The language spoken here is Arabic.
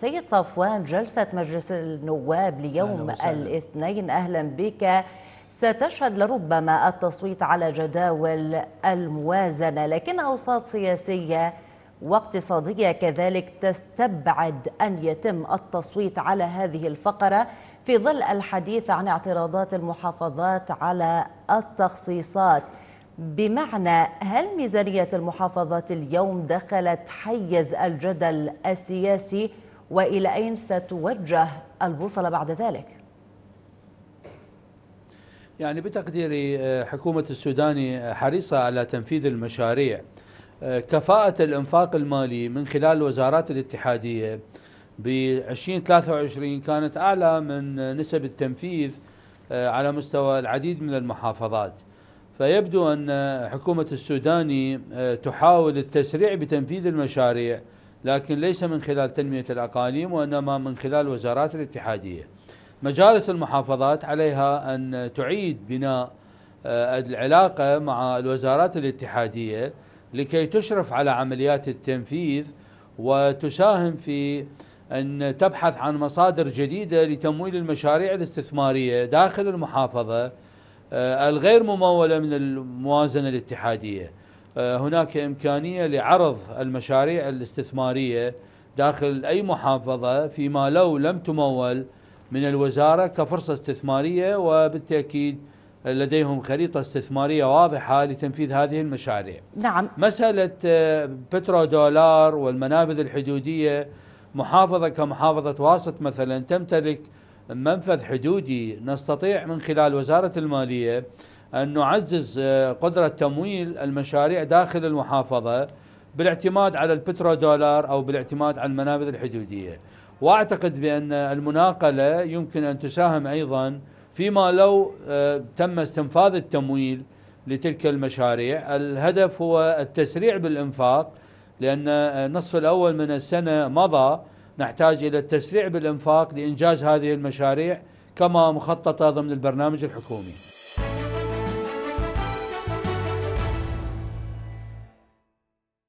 سيد صفوان جلسة مجلس النواب ليوم الاثنين أهلا بك ستشهد لربما التصويت على جداول الموازنة لكن أوساط سياسية واقتصادية كذلك تستبعد أن يتم التصويت على هذه الفقرة في ظل الحديث عن اعتراضات المحافظات على التخصيصات بمعنى هل ميزانية المحافظات اليوم دخلت حيز الجدل السياسي؟ وإلى أين ستوجه البوصلة بعد ذلك؟ يعني بتقديري آه، حكومة السودان آه، حريصة على تنفيذ المشاريع آه، كفاءة الإنفاق المالي من خلال الوزارات الاتحادية ب 2023 كانت أعلى من نسب التنفيذ على مستوى العديد من المحافظات فيبدو أن حكومة السوداني تحاول التسريع بتنفيذ المشاريع لكن ليس من خلال تنمية الأقاليم وإنما من خلال وزارات الاتحادية مجالس المحافظات عليها أن تعيد بناء آه، العلاقة مع الوزارات الاتحادية لكي تشرف على عمليات التنفيذ وتساهم في أن تبحث عن مصادر جديدة لتمويل المشاريع الاستثمارية داخل المحافظة آه، الغير ممولة من الموازنة الاتحادية آه، هناك إمكانية لعرض المشاريع الاستثمارية داخل أي محافظة فيما لو لم تمول من الوزارة كفرصة استثمارية وبالتأكيد لديهم خريطة استثمارية واضحة لتنفيذ هذه المشاريع نعم مسألة آه، بترو دولار والمنابذ الحدودية محافظة كمحافظة واسط مثلا تمتلك منفذ حدودي نستطيع من خلال وزارة المالية أن نعزز آه، قدرة تمويل المشاريع داخل المحافظة بالاعتماد على البترو دولار أو بالاعتماد على المنابذ الحدودية وأعتقد بأن المناقلة يمكن أن تساهم أيضا فيما لو آه، تم استنفاذ التمويل لتلك المشاريع الهدف هو التسريع بالإنفاق لأن آه، النصف الأول من السنة مضى نحتاج إلى التسريع بالإنفاق لإنجاز هذه المشاريع كما مخططة ضمن البرنامج الحكومي